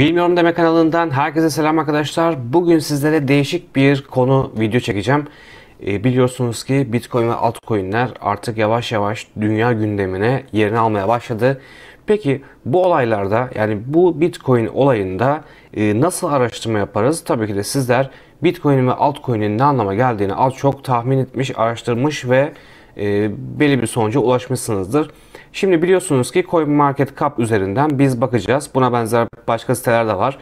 Bilmiyorum Deme kanalından herkese selam arkadaşlar. Bugün sizlere değişik bir konu video çekeceğim. E, biliyorsunuz ki Bitcoin ve altcoin'ler artık yavaş yavaş dünya gündemine yerini almaya başladı. Peki bu olaylarda yani bu Bitcoin olayında e, nasıl araştırma yaparız? Tabii ki de sizler Bitcoin ve altcoin'in ne anlama geldiğini az çok tahmin etmiş, araştırmış ve e, belli bir sonuca ulaşmışsınızdır. Şimdi biliyorsunuz ki CoinMarketCap üzerinden biz bakacağız. Buna benzer başka siteler de var.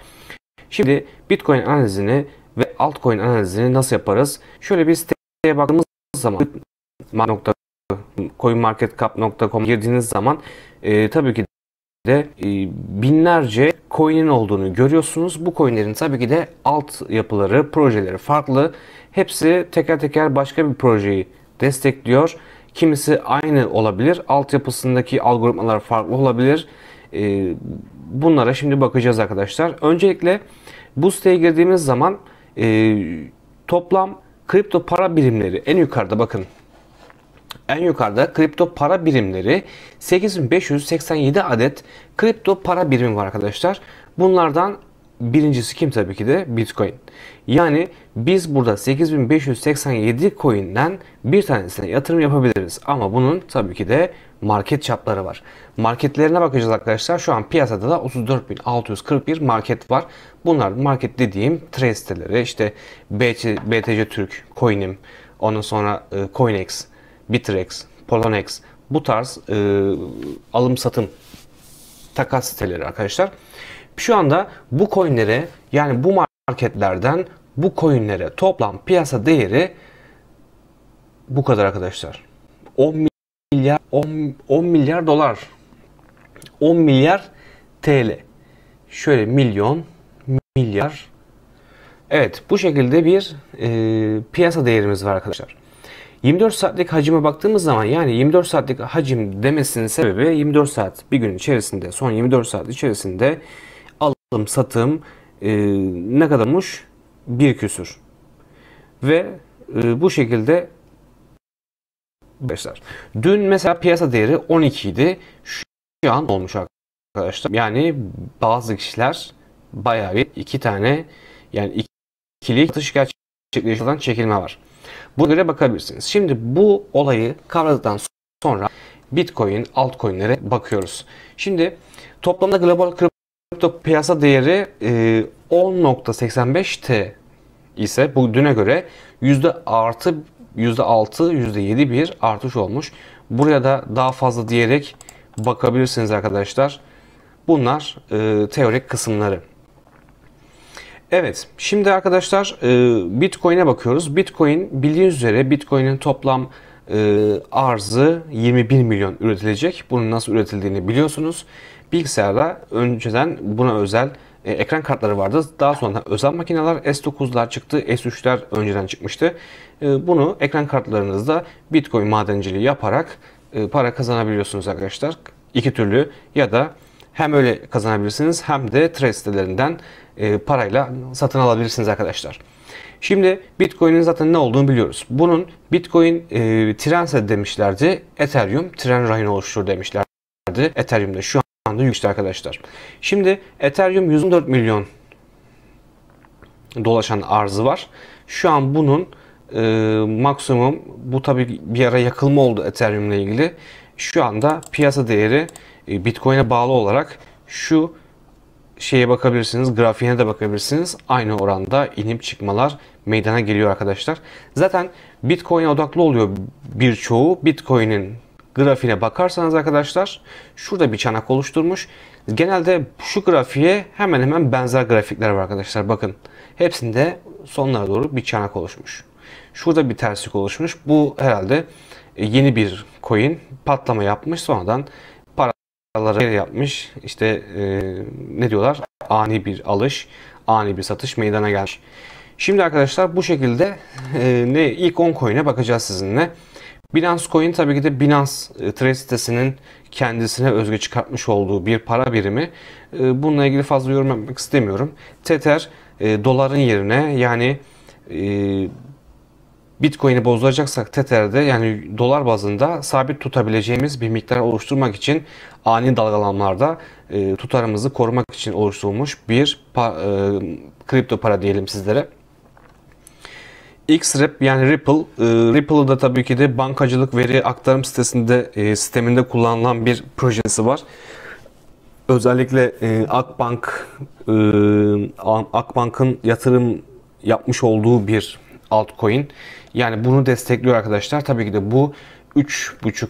Şimdi Bitcoin analizini ve altcoin analizini nasıl yaparız? Şöyle bir siteye baktığımız zaman coinmarketcap.com girdiğiniz zaman e, tabii ki de e, binlerce coin'in olduğunu görüyorsunuz. Bu coin'lerin tabii ki de alt yapıları, projeleri farklı. Hepsi teker teker başka bir projeyi destekliyor Kimisi aynı olabilir. Altyapısındaki algoritmalar farklı olabilir. Ee, bunlara şimdi bakacağız arkadaşlar. Öncelikle bu siteye girdiğimiz zaman e, toplam kripto para birimleri en yukarıda bakın. En yukarıda kripto para birimleri 8587 adet kripto para birimi var arkadaşlar. Bunlardan Birincisi kim tabii ki de Bitcoin. Yani biz burada 8587 coin'den bir tanesine yatırım yapabiliriz. Ama bunun tabii ki de market çapları var. Marketlerine bakacağız arkadaşlar. Şu an piyasada da 34.641 market var. Bunlar market dediğim trade siteleri. İşte BTC, BTC Türk, Coin'im, ondan sonra e, Coinex, Bitrex, Polonex bu tarz e, alım satım takas siteleri arkadaşlar. Şu anda bu coinlere yani bu marketlerden bu coinlere toplam piyasa değeri bu kadar arkadaşlar. 10 milyar 10, 10 milyar dolar. 10 milyar TL. Şöyle milyon milyar. Evet bu şekilde bir e, piyasa değerimiz var arkadaşlar. 24 saatlik hacime baktığımız zaman yani 24 saatlik hacim demesinin sebebi 24 saat bir gün içerisinde son 24 saat içerisinde alım satım e, ne kadarmış? Bir küsür. Ve e, bu şekilde arkadaşlar. Dün mesela piyasa değeri 12 idi. Şu an olmuş arkadaşlar. Yani bazı kişiler bayağı bir iki tane yani ikili satış gerçekleştirilen çekilme var. Buna göre bakabilirsiniz. Şimdi bu olayı kavradıktan sonra Bitcoin altcoin'lere bakıyoruz. Şimdi toplamda global kripto Kripto piyasa değeri 10.85 e, T ise bu düne göre yüzde artı yüzde altı yüzde yedi bir artış olmuş. Buraya da daha fazla diyerek bakabilirsiniz arkadaşlar. Bunlar e, teorik kısımları. Evet şimdi arkadaşlar e, Bitcoin'e bakıyoruz. Bitcoin bildiğiniz üzere Bitcoin'in toplam e, arzı 21 milyon üretilecek. Bunun nasıl üretildiğini biliyorsunuz. Bilgisayarda önceden buna özel e, ekran kartları vardı. Daha sonra özel makineler S9'lar çıktı, S3'ler önceden çıkmıştı. E, bunu ekran kartlarınızda Bitcoin madenciliği yaparak e, para kazanabiliyorsunuz arkadaşlar. İki türlü ya da hem öyle kazanabilirsiniz hem de trade sitelerinden e, parayla satın alabilirsiniz arkadaşlar. Şimdi Bitcoin'in zaten ne olduğunu biliyoruz. Bunun Bitcoin e, trense demişlerdi. Ethereum tren rayını oluşturur demişlerdi. Ethereum'da şu anda yükseldi arkadaşlar. Şimdi Ethereum 114 milyon dolaşan arzı var. Şu an bunun e, maksimum bu tabi bir ara yakılma oldu Ethereum ile ilgili. Şu anda piyasa değeri e, Bitcoin'e bağlı olarak şu şeye bakabilirsiniz, grafiğine de bakabilirsiniz. Aynı oranda inip çıkmalar meydana geliyor arkadaşlar. Zaten Bitcoin'e odaklı oluyor birçoğu. Bitcoin'in grafiğine bakarsanız arkadaşlar şurada bir çanak oluşturmuş. Genelde şu grafiğe hemen hemen benzer grafikler var arkadaşlar. Bakın hepsinde sonlara doğru bir çanak oluşmuş. Şurada bir terslik oluşmuş. Bu herhalde yeni bir coin patlama yapmış. Sonradan alarak yapmış. İşte e, ne diyorlar? Ani bir alış, ani bir satış meydana gelmiş. Şimdi arkadaşlar bu şekilde e, ne ilk 10 coin'e bakacağız sizinle. Binance Coin tabii ki de Binance e, trade sitesinin kendisine özgü çıkartmış olduğu bir para birimi. E, bununla ilgili fazla yorum yapmak istemiyorum. Tether e, doların yerine yani e, Bitcoin'i bozacaksak Tether'de yani dolar bazında sabit tutabileceğimiz bir miktar oluşturmak için ani dalgalanmalarda e, tutarımızı korumak için oluşturulmuş bir pa, e, kripto para diyelim sizlere. XRP yani Ripple, e, Ripple'ı da tabii ki de bankacılık veri aktarım sitesinde e, sisteminde kullanılan bir projesi var. Özellikle e, Akbank, e, Akbank'ın yatırım yapmış olduğu bir altcoin. Yani bunu destekliyor arkadaşlar. Tabii ki de bu 3,5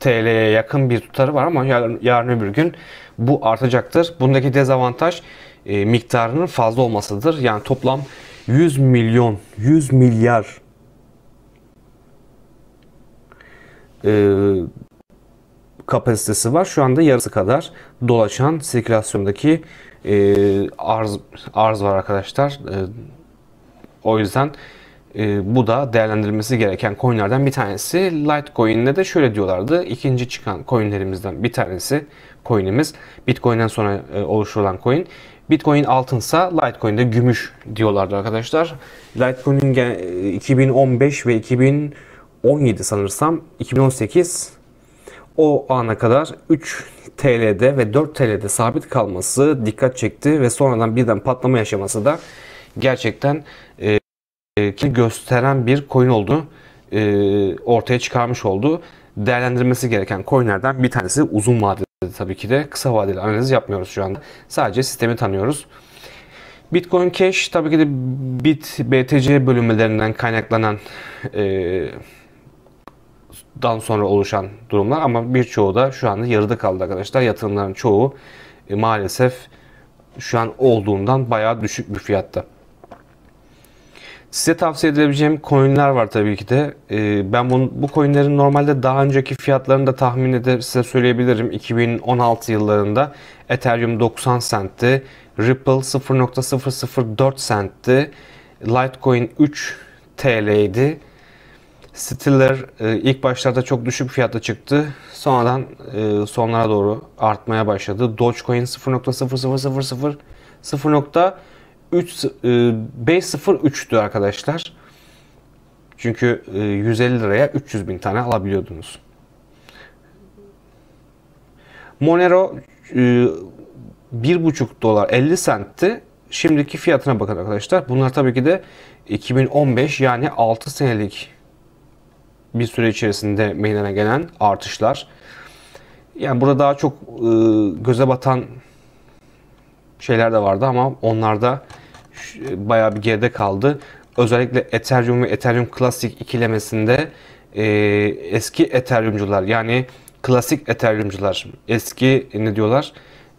TL'ye yakın bir tutarı var ama yarın, yarın öbür gün bu artacaktır. Bundaki dezavantaj e, miktarının fazla olmasıdır. Yani toplam 100 milyon, 100 milyar e, kapasitesi var. Şu anda yarısı kadar dolaşan sirkülasyondaki e, arz, arz var arkadaşlar. E, o yüzden e, bu da değerlendirilmesi gereken coinlerden bir tanesi. Litecoin'de de şöyle diyorlardı. İkinci çıkan coinlerimizden bir tanesi coinimiz. Bitcoin'den sonra e, oluşturulan coin. Bitcoin altınsa Litecoin'de gümüş diyorlardı arkadaşlar. Litecoin'in 2015 e, ve 2017 sanırsam 2018 o ana kadar 3 TL'de ve 4 TL'de sabit kalması dikkat çekti ve sonradan birden patlama yaşaması da gerçekten e, ki gösteren bir coin olduğunu e, ortaya çıkarmış oldu. Değerlendirmesi gereken coinlerden bir tanesi uzun vadeli tabii ki de kısa vadeli analiz yapmıyoruz şu anda. Sadece sistemi tanıyoruz. Bitcoin Cash tabii ki de Bit BTC bölümlerinden kaynaklanan e, dan sonra oluşan durumlar ama birçoğu da şu anda yarıda kaldı arkadaşlar. Yatırımların çoğu e, maalesef şu an olduğundan bayağı düşük bir fiyatta. Size tavsiye edebileceğim coinler var tabii ki de. Ee, ben bunu, bu coinlerin normalde daha önceki fiyatlarını da tahmin edip size söyleyebilirim. 2016 yıllarında Ethereum 90 centti, Ripple 0.004 centti, Litecoin 3 TL'ydi. Stiller e, ilk başlarda çok düşük fiyata çıktı. Sonradan e, sonlara doğru artmaya başladı. Dogecoin 0.0000 0. 3 e, B03'tü arkadaşlar. Çünkü 150 e, liraya 300 bin tane alabiliyordunuz. Monero 1,5 e, dolar 50 sentti. Şimdiki fiyatına bakın arkadaşlar. Bunlar tabii ki de 2015 yani 6 senelik bir süre içerisinde meydana gelen artışlar. Yani burada daha çok göze batan şeyler de vardı ama onlar da bayağı bir geride kaldı. Özellikle Ethereum ve Ethereum Classic ikilemesinde e, eski Ethereum'cular yani klasik Ethereum'cular eski e, ne diyorlar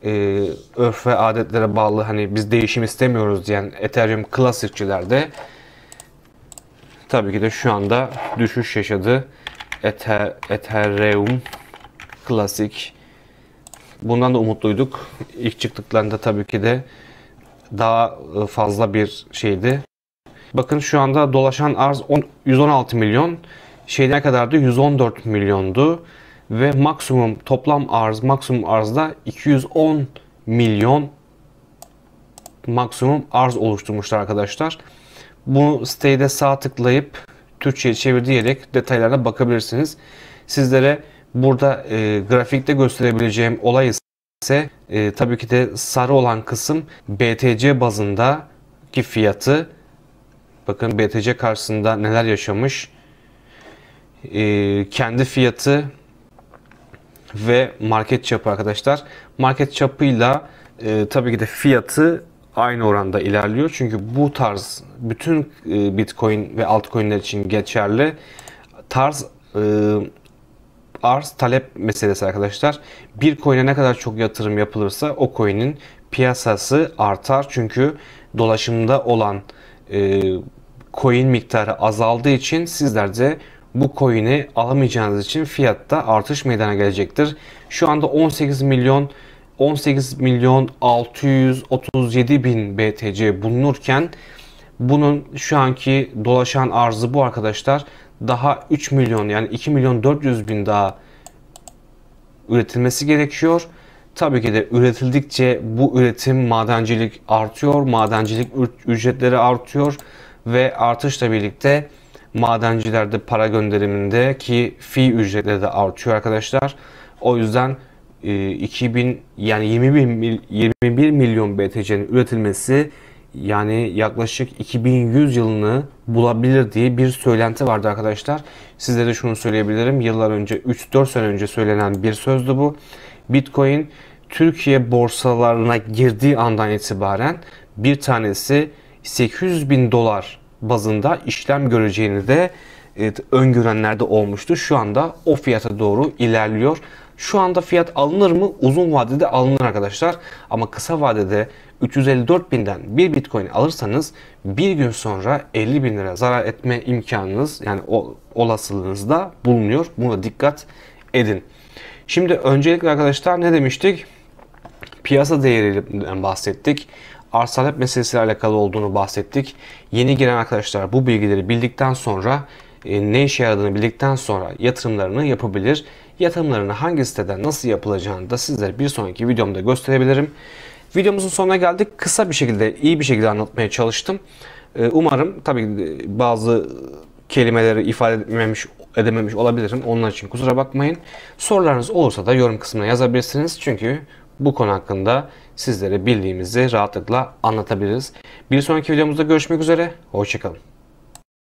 e, örf ve adetlere bağlı hani biz değişim istemiyoruz diyen Ethereum Classic'çiler de tabii ki de şu anda düşüş yaşadı. Ether, Ethereum Classic Bundan da umutluyduk. İlk çıktıklarında tabii ki de daha e, fazla bir şeydi. Bakın şu anda dolaşan arz 116 milyon. Şeyden kadar da 114 milyondu. Ve maksimum toplam arz, maksimum arzda 210 milyon maksimum arz oluşturmuşlar arkadaşlar. Bu siteyi de sağ tıklayıp Türkçe'ye çevir diyerek detaylarına bakabilirsiniz. Sizlere Burada e, grafikte gösterebileceğim olay ise e, tabii ki de sarı olan kısım BTC bazında ki fiyatı. Bakın BTC karşısında neler yaşamış. E, kendi fiyatı ve market çapı arkadaşlar. Market çapıyla e, tabii ki de fiyatı aynı oranda ilerliyor. Çünkü bu tarz bütün e, Bitcoin ve altcoin'ler için geçerli tarz e, arz talep meselesi arkadaşlar. Bir coin'e ne kadar çok yatırım yapılırsa o coin'in piyasası artar. Çünkü dolaşımda olan e, coin miktarı azaldığı için sizler de bu coin'i alamayacağınız için fiyatta artış meydana gelecektir. Şu anda 18 milyon 18 milyon 637 bin BTC bulunurken bunun şu anki dolaşan arzı bu arkadaşlar daha 3 milyon yani 2 milyon 400 bin daha üretilmesi gerekiyor. Tabii ki de üretildikçe bu üretim madencilik artıyor, madencilik ücretleri artıyor ve artışla birlikte madencilerde para gönderiminde ki fi ücretleri de artıyor arkadaşlar. O yüzden 2000 e, yani 21, 21 milyon BTC'nin üretilmesi yani yaklaşık 2100 yılını bulabilir diye bir söylenti vardı arkadaşlar. Sizlere şunu söyleyebilirim. Yıllar önce 3-4 sene önce söylenen bir sözdü bu. Bitcoin Türkiye borsalarına girdiği andan itibaren bir tanesi 800 bin dolar bazında işlem göreceğini de evet, öngörenlerde olmuştu. Şu anda o fiyata doğru ilerliyor. Şu anda fiyat alınır mı? Uzun vadede alınır arkadaşlar. Ama kısa vadede 354 binden bir bitcoin alırsanız bir gün sonra 50 bin lira zarar etme imkanınız yani o, olasılığınız da bulunuyor. Buna dikkat edin. Şimdi öncelikle arkadaşlar ne demiştik? Piyasa değerinden bahsettik arz talep meselesiyle alakalı olduğunu bahsettik. Yeni giren arkadaşlar bu bilgileri bildikten sonra e, ne işe yaradığını bildikten sonra yatırımlarını yapabilir Yatırımlarını hangi siteden nasıl yapılacağını da sizlere bir sonraki videomda gösterebilirim. Videomuzun sonuna geldik. Kısa bir şekilde, iyi bir şekilde anlatmaya çalıştım. Ee, umarım tabii bazı kelimeleri ifade etmemiş, edememiş olabilirim. Onlar için kusura bakmayın. Sorularınız olursa da yorum kısmına yazabilirsiniz. Çünkü bu konu hakkında sizlere bildiğimizi rahatlıkla anlatabiliriz. Bir sonraki videomuzda görüşmek üzere. Hoşçakalın.